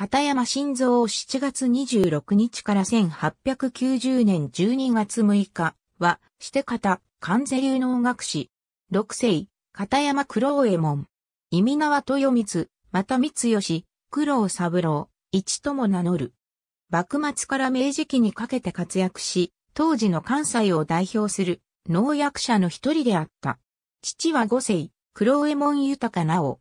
片山晋三を7月26日から1890年12月6日は、して方、関西流能学士。六世、片山九郎右衛門。意味縄豊光、また三吉、九郎三郎、一とも名乗る。幕末から明治期にかけて活躍し、当時の関西を代表する農薬者の一人であった。父は五世、黒右衛門豊直。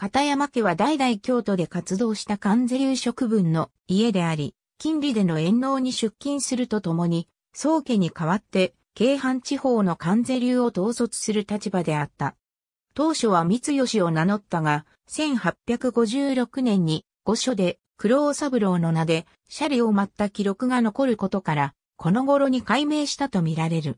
片山家は代々京都で活動した関税流職分の家であり、近利での遠納に出勤するとともに、宗家に代わって、京阪地方の関税流を統率する立場であった。当初は三吉を名乗ったが、1856年に御所で九郎三郎の名で、斜里を待った記録が残ることから、この頃に改名したとみられる。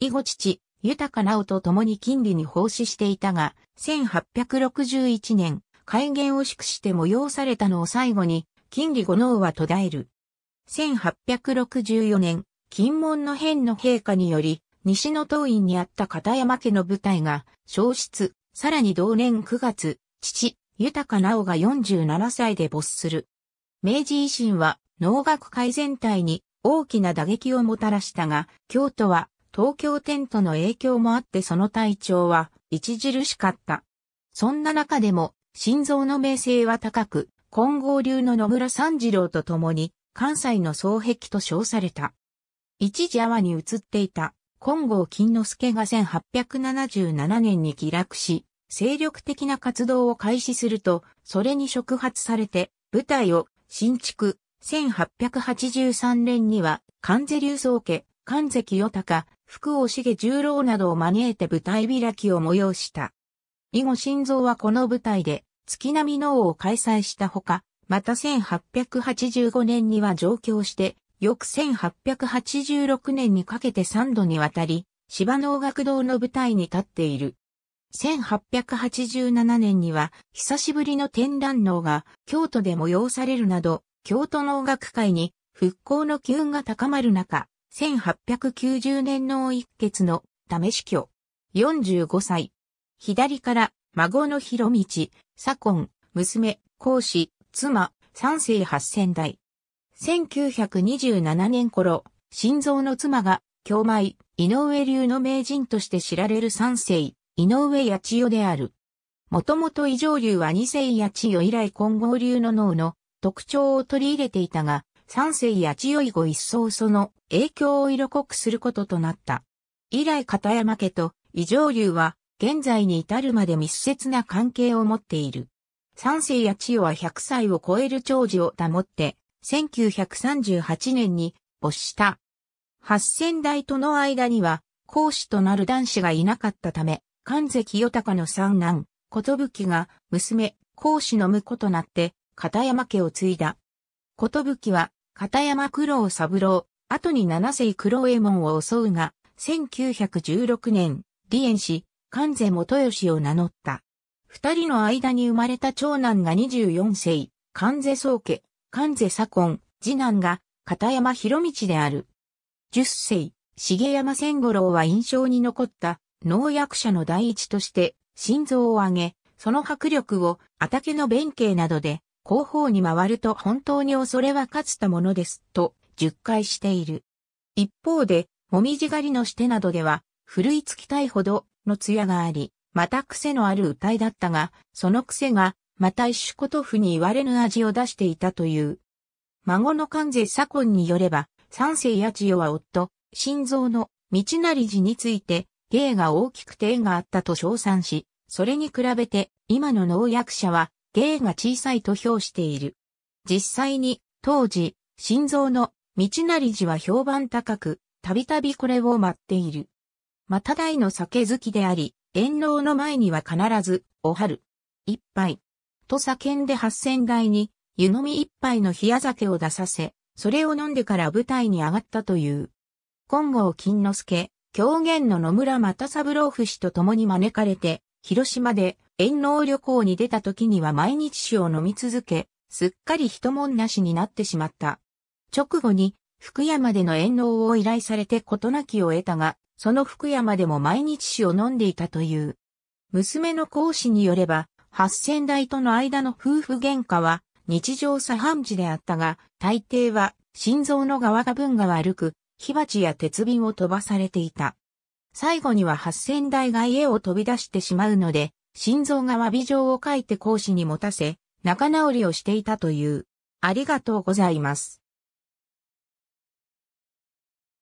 以後父、豊直と共に金利に奉仕していたが、1861年、改元を祝して催されたのを最後に、金利五能は途絶える。1864年、金門の変の陛下により、西の東院にあった片山家の部隊が消失、さらに同年9月、父、豊直が47歳で没する。明治維新は農学界全体に大きな打撃をもたらしたが、京都は東京テントの影響もあってその体調は著しかった。そんな中でも、心臓の名声は高く、金剛流の野村三次郎と共に、関西の双壁と称された。一時阿波に移っていた、金剛金之助が1877年に帰落し、精力的な活動を開始すると、それに触発されて、舞台を新築、1883年には、関ゼ流宗家、関関与高、福尾重十郎などを招いて舞台開きを催した。以後新蔵はこの舞台で、月並みのを開催したほか、また1885年には上京して、翌1886年にかけて3度にわたり、芝能楽堂の舞台に立っている。1887年には、久しぶりの展覧能が京都で催されるなど、京都能楽界に復興の機運が高まる中、1890年脳一血の試し去。45歳。左から孫の広道、左近、娘、孔子、妻、三世八千代。1927年頃、心臓の妻が、京舞、井上流の名人として知られる三世、井上八千代である。もともと異常流は二世八千代以来混合流の脳の特徴を取り入れていたが、三世や千代以後一層その影響を色濃くすることとなった。以来片山家と異常流は現在に至るまで密接な関係を持っている。三世や千代は100歳を超える長寿を保って、1938年に没した。八千代との間には、孔子となる男子がいなかったため、関関隆の三男、寿が娘、講師の婿となって、片山家を継いだ。寿は片山九郎三郎、後に七世九郎右衛門を襲うが、1916年、離縁し、関税元義を名乗った。二人の間に生まれた長男が24世、関税宗家、関税左近、次男が片山博道である。十世、重山千五郎は印象に残った農薬者の第一として、心臓を上げ、その迫力を、あたけの弁慶などで後方に回ると本当に恐れはかつたものです、と、述回している。一方で、もみじ狩りのしてなどでは、ふるいつきたいほどの艶があり、また癖のある歌いだったが、その癖が、また一種ことふに言われぬ味を出していたという。孫の関税左近によれば、三世八千代は夫、心臓の道成寺について、芸が大きくて縁があったと称賛し、それに比べて、今の農薬者は、芸が小さいと評している。実際に、当時、心臓の道成寺は評判高く、たびたびこれを待っている。また大の酒好きであり、遠老の前には必ず、お春、一杯、と叫んで八仙台に、湯飲み一杯の冷や酒を出させ、それを飲んでから舞台に上がったという。金剛金之助、狂言の野村又三郎夫氏と共に招かれて、広島で遠農旅行に出た時には毎日酒を飲み続け、すっかり一文なしになってしまった。直後に、福山での遠納を依頼されて事なきを得たが、その福山でも毎日酒を飲んでいたという。娘の講師によれば、八千台との間の夫婦喧嘩は日常茶飯事であったが、大抵は心臓の側が分が悪く、火鉢や鉄瓶を飛ばされていた。最後には八千台が家を飛び出してしまうので、心臓が詫び状を書いて講師に持たせ、仲直りをしていたという。ありがとうございます。